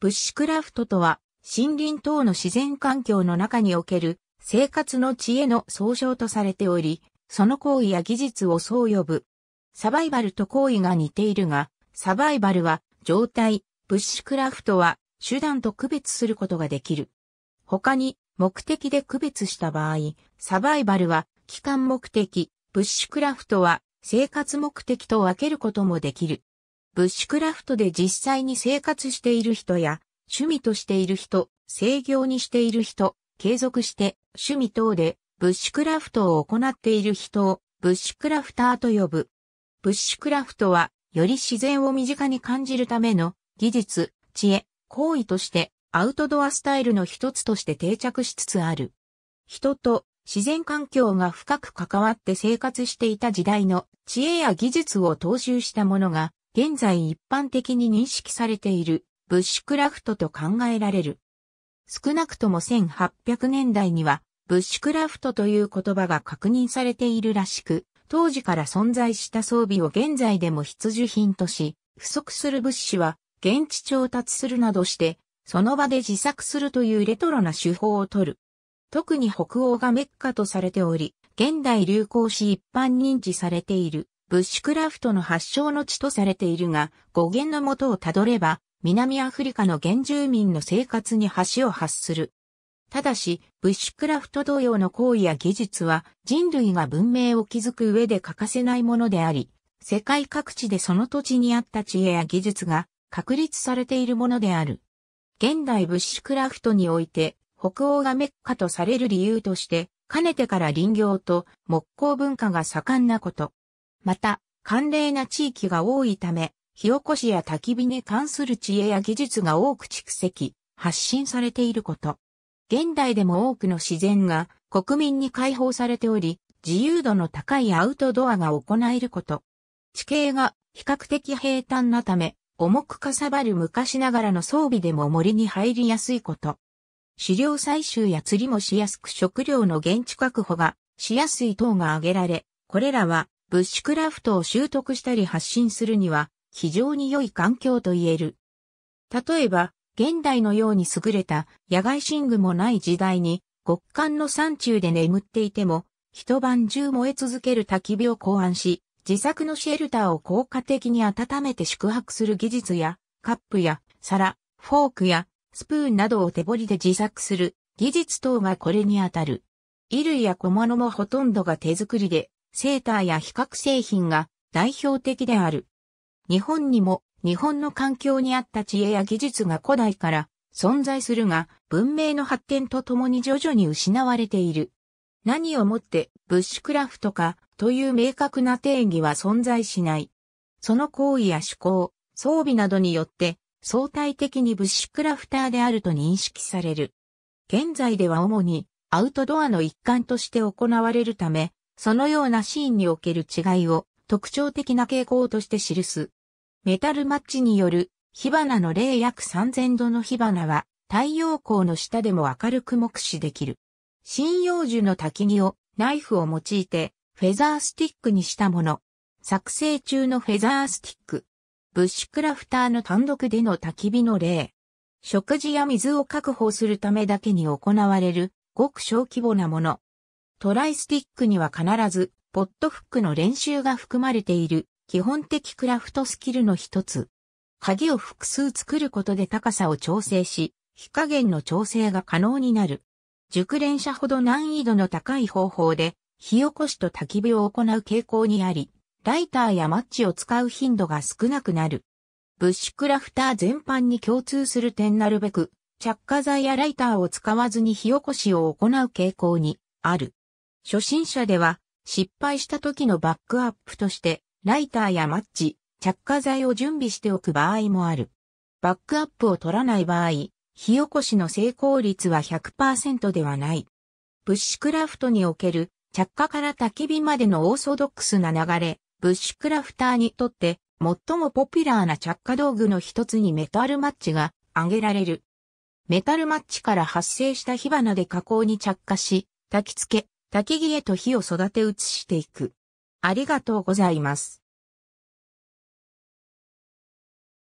ブッシュクラフトとは、森林等の自然環境の中における生活の知恵の総称とされており、その行為や技術をそう呼ぶ。サバイバルと行為が似ているが、サバイバルは状態、ブッシュクラフトは手段と区別することができる。他に目的で区別した場合、サバイバルは期間目的、ブッシュクラフトは生活目的と分けることもできる。ブッシュクラフトで実際に生活している人や、趣味としている人、制業にしている人、継続して趣味等でブッシュクラフトを行っている人をブッシュクラフターと呼ぶ。ブッシュクラフトはより自然を身近に感じるための技術、知恵、行為としてアウトドアスタイルの一つとして定着しつつある。人と自然環境が深く関わって生活していた時代の知恵や技術を踏襲したものが現在一般的に認識されているブッシュクラフトと考えられる。少なくとも1800年代にはブッシュクラフトという言葉が確認されているらしく、当時から存在した装備を現在でも必需品とし、不足する物資は現地調達するなどして、その場で自作するというレトロな手法をとる。特に北欧がメッカとされており、現代流行し一般認知されているブッシュクラフトの発祥の地とされているが、語源のもとをたどれば、南アフリカの原住民の生活に橋を発する。ただし、ブッシュクラフト同様の行為や技術は人類が文明を築く上で欠かせないものであり、世界各地でその土地にあった知恵や技術が確立されているものである。現代ブッシュクラフトにおいて、北欧がメッカとされる理由として、かねてから林業と木工文化が盛んなこと。また、寒冷な地域が多いため、火起こしや焚き火に関する知恵や技術が多く蓄積、発信されていること。現代でも多くの自然が国民に解放されており、自由度の高いアウトドアが行えること。地形が比較的平坦なため、重くかさばる昔ながらの装備でも森に入りやすいこと。狩猟採集や釣りもしやすく食料の現地確保がしやすい等が挙げられ、これらはブッシュクラフトを習得したり発信するには非常に良い環境と言える。例えば、現代のように優れた野外寝具もない時代に極寒の山中で眠っていても一晩中燃え続ける焚き火を考案し、自作のシェルターを効果的に温めて宿泊する技術や、カップや皿、フォークやスプーンなどを手彫りで自作する技術等がこれにあたる。衣類や小物もほとんどが手作りで、セーターや比較製品が代表的である。日本にも日本の環境に合った知恵や技術が古代から存在するが、文明の発展とともに徐々に失われている。何をもってブッシュクラフトかという明確な定義は存在しない。その行為や思考、装備などによって相対的にブッシュクラフターであると認識される。現在では主にアウトドアの一環として行われるため、そのようなシーンにおける違いを特徴的な傾向として記す。メタルマッチによる火花の例約3000度の火花は太陽光の下でも明るく目視できる。針葉樹の焚き木をナイフを用いてフェザースティックにしたもの。作成中のフェザースティック。ブッシュクラフターの単独での焚き火の例。食事や水を確保するためだけに行われるごく小規模なもの。トライスティックには必ず、ポットフックの練習が含まれている、基本的クラフトスキルの一つ。鍵を複数作ることで高さを調整し、火加減の調整が可能になる。熟練者ほど難易度の高い方法で、火起こしと焚き火を行う傾向にあり、ライターやマッチを使う頻度が少なくなる。ブッシュクラフター全般に共通する点なるべく、着火剤やライターを使わずに火起こしを行う傾向にある。初心者では失敗した時のバックアップとしてライターやマッチ、着火剤を準備しておく場合もある。バックアップを取らない場合、火起こしの成功率は100%ではない。ブッシュクラフトにおける着火から焚き火までのオーソドックスな流れ、ブッシュクラフターにとって最もポピュラーな着火道具の一つにメタルマッチが挙げられる。メタルマッチから発生した火花で加工に着火し、焚き付け、焚き木へと火を育て移していく。ありがとうございます。